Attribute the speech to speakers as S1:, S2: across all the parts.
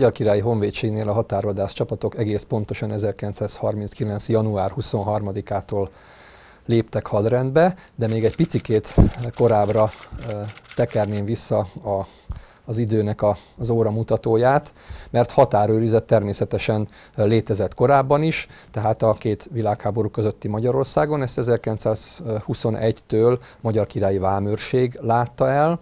S1: Magyar Királyi Honvédségnél a határvadász csapatok egész pontosan 1939. január 23-ától léptek hadrendbe, de még egy picikét korábbra eh, tekerném vissza a az időnek a, az óra mutatóját, mert határőrizet természetesen létezett korábban is, tehát a két világháború közötti Magyarországon, ezt 1921-től Magyar Királyi Vámőrség látta el,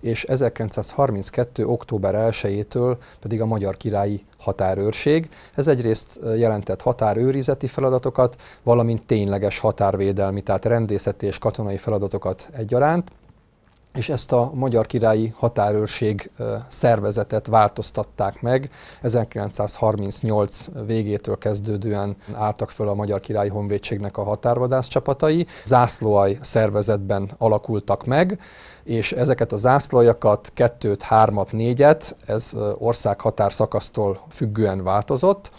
S1: és 1932. október 1-től pedig a Magyar Királyi Határőrség. Ez egyrészt jelentett határőrizeti feladatokat, valamint tényleges határvédelmi, tehát rendészeti és katonai feladatokat egyaránt és ezt a Magyar Királyi Határőrség szervezetet változtatták meg. 1938 végétől kezdődően álltak föl a Magyar Királyi Honvédségnek a határvadász csapatai. Zászlóaj szervezetben alakultak meg, és ezeket a zászlójakat, kettőt, hármat, négyet, ez ország határszakasztól függően változott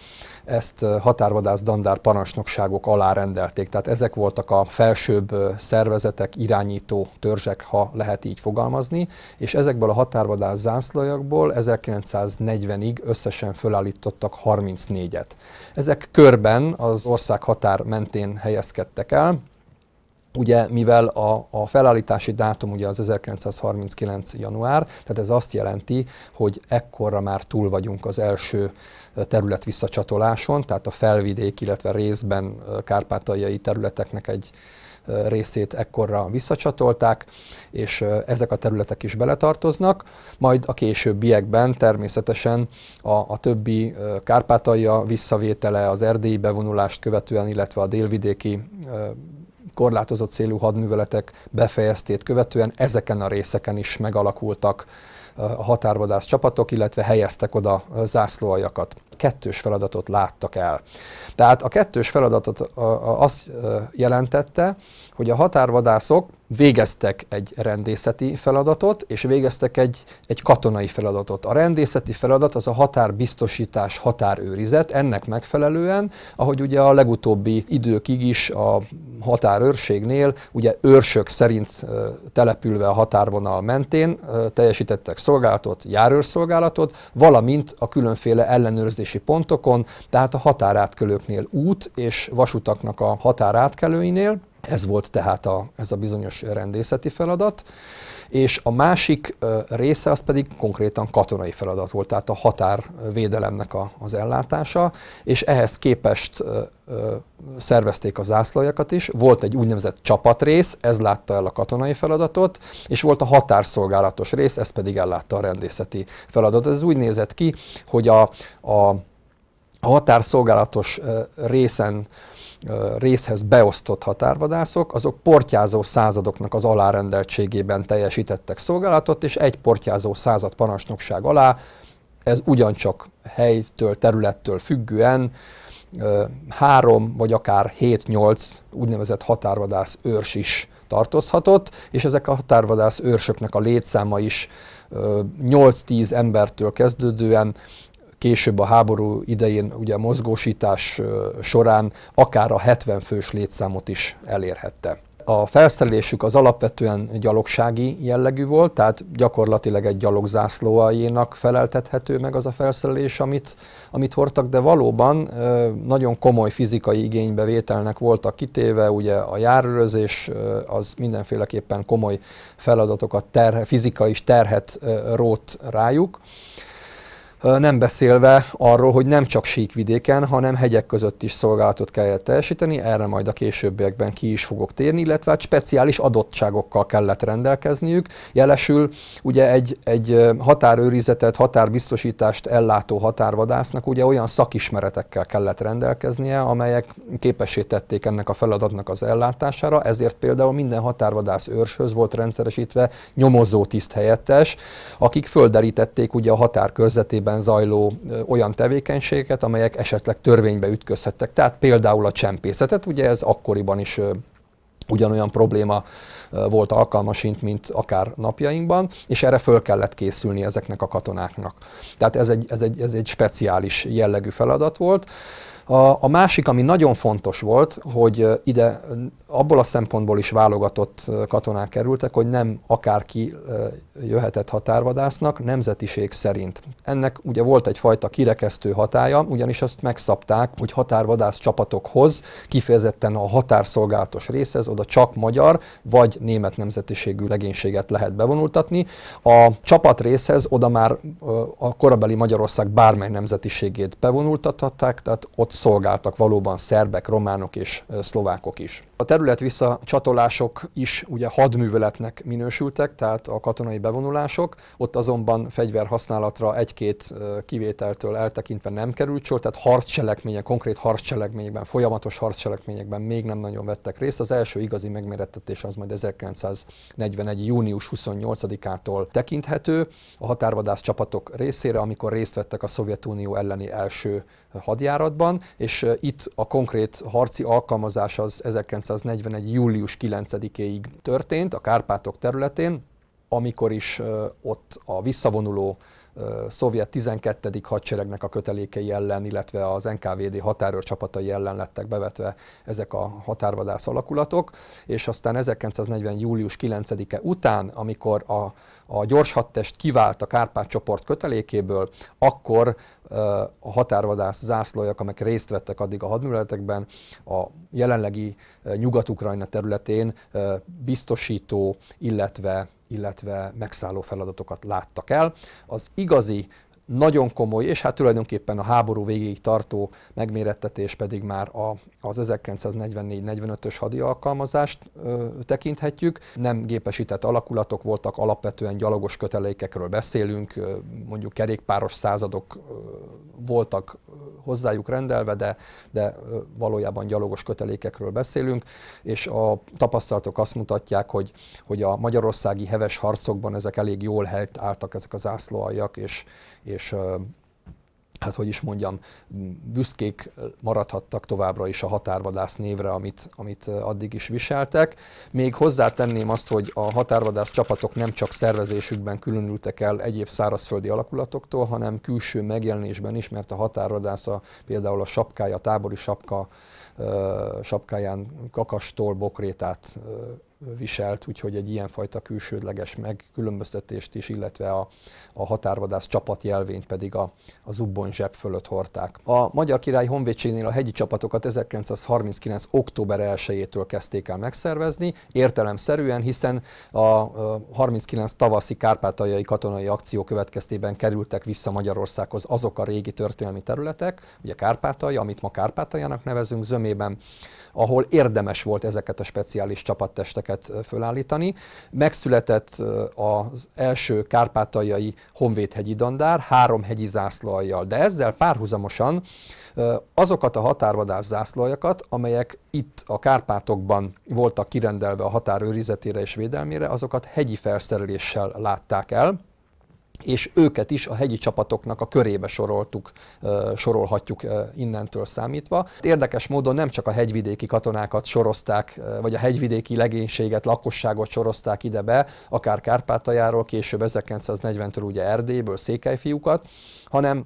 S1: ezt határvadász dandár parancsnokságok alá rendelték. Tehát ezek voltak a felsőbb szervezetek, irányító törzsek, ha lehet így fogalmazni, és ezekből a határvadász zászlajakból 1940-ig összesen fölállítottak 34-et. Ezek körben az ország határ mentén helyezkedtek el, ugye mivel a, a felállítási dátum ugye az 1939. január, tehát ez azt jelenti, hogy ekkorra már túl vagyunk az első terület visszacsatoláson, tehát a felvidék, illetve részben kárpátaljai területeknek egy részét ekkorra visszacsatolták, és ezek a területek is beletartoznak, majd a későbbiekben természetesen a, a többi kárpátalja visszavétele, az erdélyi bevonulást követően, illetve a délvidéki korlátozott célú hadműveletek befejeztét követően ezeken a részeken is megalakultak a határvadász csapatok, illetve helyeztek oda zászlóaljakat. Kettős feladatot láttak el. Tehát a kettős feladatot azt jelentette, hogy a határvadászok végeztek egy rendészeti feladatot, és végeztek egy, egy katonai feladatot. A rendészeti feladat az a határbiztosítás, határőrizet, ennek megfelelően, ahogy ugye a legutóbbi időkig is a határőrségnél, ugye őrsök szerint települve a határvonal mentén teljesítettek szolgálatot, járőrszolgálatot, valamint a különféle ellenőrzési pontokon, tehát a határátkelőknél út és vasutaknak a határátkelőinél, ez volt tehát a, ez a bizonyos rendészeti feladat, és a másik része az pedig konkrétan katonai feladat volt, tehát a határvédelemnek a, az ellátása, és ehhez képest szervezték a zászlajakat is, volt egy úgynevezett csapatrész, ez látta el a katonai feladatot, és volt a határszolgálatos rész, ez pedig ellátta a rendészeti feladatot. Ez úgy nézett ki, hogy a, a, a határszolgálatos részen részhez beosztott határvadászok, azok portyázó századoknak az alárendeltségében teljesítettek szolgálatot, és egy portyázó század parancsnokság alá, ez ugyancsak helytől, területtől függően három vagy akár 7-8 úgynevezett határvadász őrs is tartozhatott, és ezek a határvadász őrsöknek a létszáma is 8-10 embertől kezdődően később a háború idején ugye mozgósítás során akár a 70 fős létszámot is elérhette. A felszerelésük az alapvetően gyalogsági jellegű volt, tehát gyakorlatilag egy gyalogzászlóaljénak feleltethető meg az a felszerelés, amit, amit hordtak, de valóban nagyon komoly fizikai igénybevételnek voltak kitéve, ugye a járőrözés az mindenféleképpen komoly feladatokat, terhe, fizikai is terhet rót rájuk nem beszélve arról, hogy nem csak síkvidéken, hanem hegyek között is szolgálatot kellett teljesíteni, erre majd a későbbiekben ki is fogok térni, illetve hát speciális adottságokkal kellett rendelkezniük. Jelesül ugye egy, egy határőrizetet, határbiztosítást ellátó határvadásznak ugye olyan szakismeretekkel kellett rendelkeznie, amelyek képessé tették ennek a feladatnak az ellátására, ezért például minden határvadász őrshöz volt rendszeresítve nyomozó tiszthelyettes, akik földerítették ugye a határ körzetében keretében zajló olyan tevékenységeket, amelyek esetleg törvénybe ütközhettek. Tehát például a csempészetet, ugye ez akkoriban is ugyanolyan probléma volt alkalmasint, mint akár napjainkban, és erre föl kellett készülni ezeknek a katonáknak. Tehát ez egy, ez egy, ez egy speciális jellegű feladat volt. A, a másik, ami nagyon fontos volt, hogy ide abból a szempontból is válogatott katonák kerültek, hogy nem akárki jöhetett határvadásznak nemzetiség szerint. Ennek ugye volt egyfajta kirekesztő hatája, ugyanis azt megszabták, hogy határvadász csapatokhoz kifejezetten a határszolgálatos részhez oda csak magyar vagy német nemzetiségű legénységet lehet bevonultatni. A csapat részhez oda már a korabeli Magyarország bármely nemzetiségét bevonultathatták, tehát ott szolgáltak valóban szerbek, románok és szlovákok is. A terület visszacsatolások is ugye hadműveletnek minősültek, tehát a katonai bevonulások, ott azonban fegyverhasználatra egy-két kivételtől eltekintve nem került sor, tehát harccselekmények, konkrét harccselekményekben, folyamatos harccselekményekben még nem nagyon vettek részt. Az első igazi megmérettetés az majd 1941. június 28-ától tekinthető a határvadász csapatok részére, amikor részt vettek a Szovjetunió elleni első hadjáratban, és itt a konkrét harci alkalmazás az 19 1941. július 9-éig történt a Kárpátok területén, amikor is ott a visszavonuló szovjet 12. hadseregnek a kötelékei ellen, illetve az NKVD határőr csapatai ellen lettek bevetve ezek a határvadász alakulatok, és aztán 1940. július 9-e után, amikor a, a gyors hadtest kivált a Kárpát csoport kötelékéből, akkor a határvadász zászlójak, amelyek részt vettek addig a hadműveletekben, a jelenlegi Nyugat-Ukrajna területén biztosító, illetve illetve megszálló feladatokat láttak el. Az igazi nagyon komoly, és hát tulajdonképpen a háború végéig tartó megmérettetés pedig már a, az 1944-45-ös hadi alkalmazást ö, tekinthetjük. Nem gépesített alakulatok voltak, alapvetően gyalogos kötelékekről beszélünk, ö, mondjuk kerékpáros századok ö, voltak hozzájuk rendelve, de, de ö, valójában gyalogos kötelékekről beszélünk, és a tapasztalatok azt mutatják, hogy, hogy a magyarországi heves harcokban ezek elég jól helyt álltak ezek az ászlóaljak, és és hát hogy is mondjam, büszkék maradhattak továbbra is a határvadász névre, amit, amit addig is viseltek. Még hozzátenném azt, hogy a határvadász csapatok nem csak szervezésükben különültek el egyéb szárazföldi alakulatoktól, hanem külső megjelenésben is, mert a határvadász a, például a sapkája, a tábori sapka, sapkáján kakastól bokrétát viselt, úgyhogy egy ilyenfajta külsődleges megkülönböztetést is, illetve a, a határvadász csapat jelvényt pedig a, a zubbon zseb fölött hordták. A Magyar Király Honvédségnél a hegyi csapatokat 1939. október 1-től kezdték el megszervezni, értelemszerűen, hiszen a 39 tavaszi kárpátaljai katonai akció következtében kerültek vissza Magyarországhoz azok a régi történelmi területek, ugye Kárpátalja, amit ma Kárpátaljának nevezünk zömében, ahol érdemes volt ezeket a speciális csapattesteket fölállítani. Megszületett az első kárpátaljai honvédhegyi dandár három hegyi zászlajjal, de ezzel párhuzamosan azokat a határvadász zászlajakat, amelyek itt a Kárpátokban voltak kirendelve a határőrizetére és védelmére, azokat hegyi felszereléssel látták el és őket is a hegyi csapatoknak a körébe soroltuk, sorolhatjuk innentől számítva. Érdekes módon nem csak a hegyvidéki katonákat sorozták, vagy a hegyvidéki legénységet, lakosságot sorozták ide be, akár Kárpátaljáról, később 1940-től ugye Erdélyből székelyfiúkat, hanem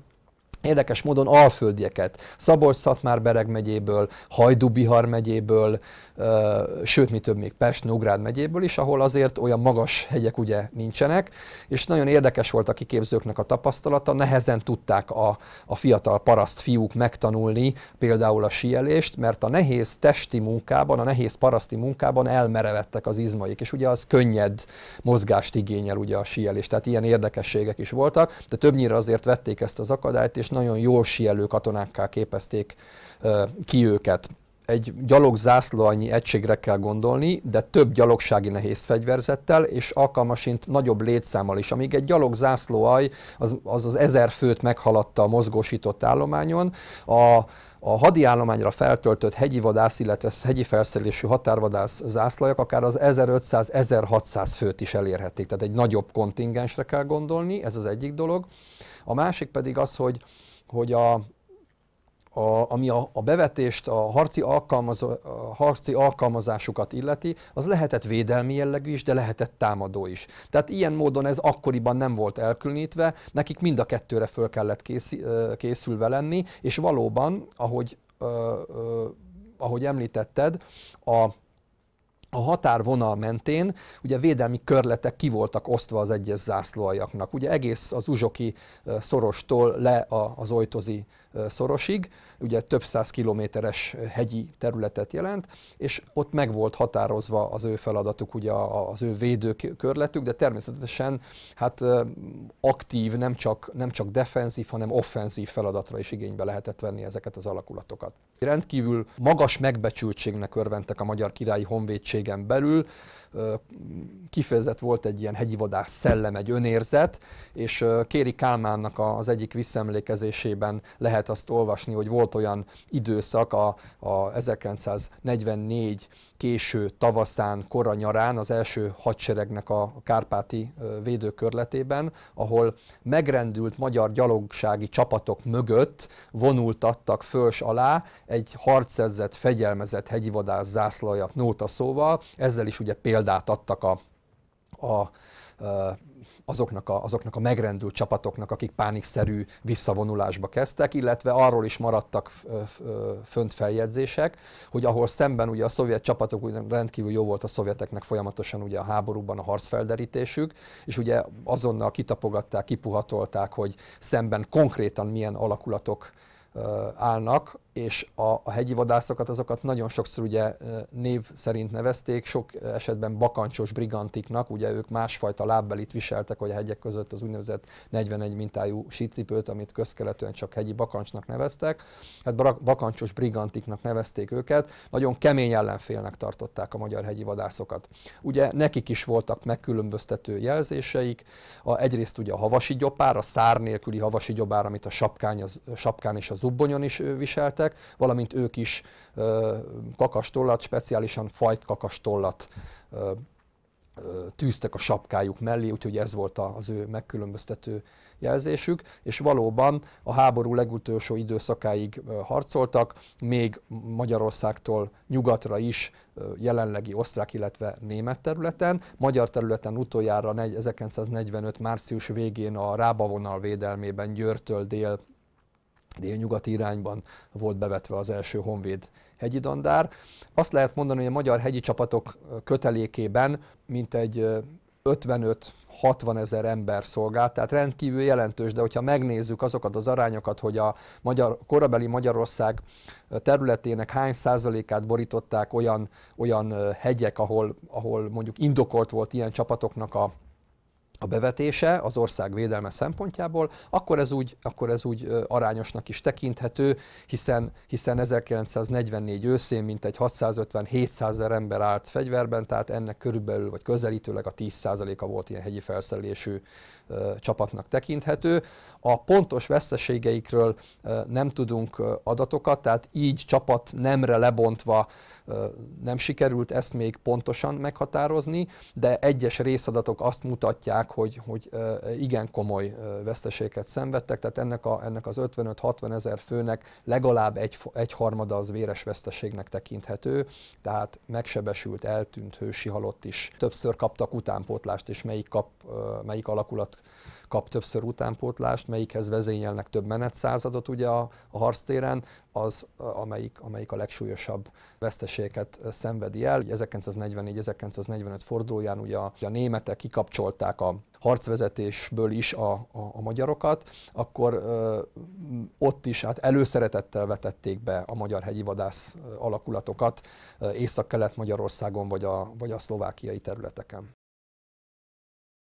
S1: Érdekes módon alföldieket, Szabolcs-Szatmár-Bereg megyéből, Hajdú-Bihar megyéből, ö, sőt, mi több még Pest, Nógrád megyéből is, ahol azért olyan magas hegyek ugye nincsenek, és nagyon érdekes volt a kiképzőknek a tapasztalata, nehezen tudták a, a fiatal paraszt fiúk megtanulni például a síelést, mert a nehéz testi munkában, a nehéz paraszti munkában elmerevettek az izmaik, és ugye az könnyed mozgást igényel ugye a síelés, tehát ilyen érdekességek is voltak, de többnyire azért vették ezt az akadályt, és és nagyon jól sielő katonákká képezték ki őket. Egy gyalog annyi egységre kell gondolni, de több gyalogsági nehéz fegyverzettel, és alkalmasint nagyobb létszámmal is. Amíg egy gyalog zászlóaj az az, az ezer főt meghaladta a mozgósított állományon, a a hadi állományra feltöltött hegyi vadász, illetve hegyi felszerelésű határvadász zászlajak akár az 1500-1600 főt is elérhették, tehát egy nagyobb kontingensre kell gondolni, ez az egyik dolog. A másik pedig az, hogy, hogy a, a, ami a, a bevetést, a harci, alkalmaz, a harci alkalmazásukat illeti, az lehetett védelmi jellegű is, de lehetett támadó is. Tehát ilyen módon ez akkoriban nem volt elkülönítve, nekik mind a kettőre föl kellett kész, készülve lenni, és valóban, ahogy, ö, ö, ahogy említetted, a a határvonal mentén ugye védelmi körletek ki voltak osztva az egyes zászlóaljaknak. Ugye egész az uzsoki szorostól le az ojtozi szorosig, ugye több száz kilométeres hegyi területet jelent, és ott meg volt határozva az ő feladatuk, ugye az ő védőkörletük, de természetesen hát aktív, nem csak, nem csak defenzív, hanem offenzív feladatra is igénybe lehetett venni ezeket az alakulatokat. Rendkívül magas megbecsültségnek örventek a magyar királyi honvédségen belül, kifejezett volt egy ilyen hegyi vadász szellem, egy önérzet, és Kéri Kálmánnak az egyik visszemlékezésében lehet azt olvasni, hogy volt olyan időszak a, a 1944 késő tavaszán, kora nyarán, az első hadseregnek a kárpáti védőkörletében, ahol megrendült magyar gyalogsági csapatok mögött vonultattak föls alá egy harcezett, fegyelmezett hegyivadász zászlajat nóta szóval, ezzel is ugye például példát adtak a, a azoknak a, azoknak a megrendült csapatoknak, akik pánikszerű visszavonulásba kezdtek, illetve arról is maradtak fönt feljegyzések, hogy ahol szemben ugye a szovjet csapatok rendkívül jó volt a szovjeteknek folyamatosan ugye a háborúban a harcfelderítésük, és ugye azonnal kitapogatták, kipuhatolták, hogy szemben konkrétan milyen alakulatok állnak, és a, a hegyi vadászokat azokat nagyon sokszor ugye név szerint nevezték, sok esetben bakancsos brigantiknak, ugye ők másfajta lábbelit viseltek, hogy a hegyek között az úgynevezett 41 mintájú sícipőt, amit közkeletően csak hegyi bakancsnak neveztek, hát bakancsos brigantiknak nevezték őket, nagyon kemény ellenfélnek tartották a magyar hegyi vadászokat. Ugye nekik is voltak megkülönböztető jelzéseik, a, egyrészt ugye a havasi gyopár, a szár nélküli havasi gyopár, amit a sapkán, az, a sapkán és a zubbonyon is viseltek, szervezettek, valamint ők is kakastollat, speciálisan fajt kakastollat tűztek a sapkájuk mellé, úgyhogy ez volt az ő megkülönböztető jelzésük, és valóban a háború legutolsó időszakáig harcoltak, még Magyarországtól nyugatra is jelenlegi osztrák, illetve német területen. Magyar területen utoljára 1945. március végén a Rába vonal védelmében Győrtől dél délnyugati irányban volt bevetve az első Honvéd hegyi dandár. Azt lehet mondani, hogy a magyar hegyi csapatok kötelékében mintegy 55-60 ezer ember szolgált, tehát rendkívül jelentős, de hogyha megnézzük azokat az arányokat, hogy a magyar, korabeli Magyarország területének hány százalékát borították olyan, olyan hegyek, ahol, ahol mondjuk indokolt volt ilyen csapatoknak a a bevetése az ország védelme szempontjából, akkor ez úgy, akkor ez úgy arányosnak is tekinthető, hiszen, hiszen 1944 őszén mintegy 650-700 ember állt fegyverben, tehát ennek körülbelül vagy közelítőleg a 10%-a volt ilyen hegyi felszerelésű ö, csapatnak tekinthető. A pontos veszteségeikről ö, nem tudunk ö, adatokat, tehát így csapat nemre lebontva nem sikerült ezt még pontosan meghatározni, de egyes részadatok azt mutatják, mondták, hogy, hogy igen komoly veszteséget szenvedtek, tehát ennek, a, ennek az 55-60 ezer főnek legalább egy, egy harmada az véres veszteségnek tekinthető, tehát megsebesült, eltűnt hősi halott is. Többször kaptak utánpótlást, és melyik, kap, melyik alakulat kap többször utánpótlást, melyikhez vezényelnek több menetszázadot ugye a, a harctéren, az, amelyik, amelyik a legsúlyosabb veszteséget eh, szenvedi el. 1944-1945 fordulóján ugye a, a németek kikapcsolták a harcvezetésből is a, a, a magyarokat, akkor ö, eh, ott is hát előszeretettel vetették be a magyar hegyi vadász eh, alakulatokat Észak-Kelet-Magyarországon vagy a, vagy a szlovákiai területeken.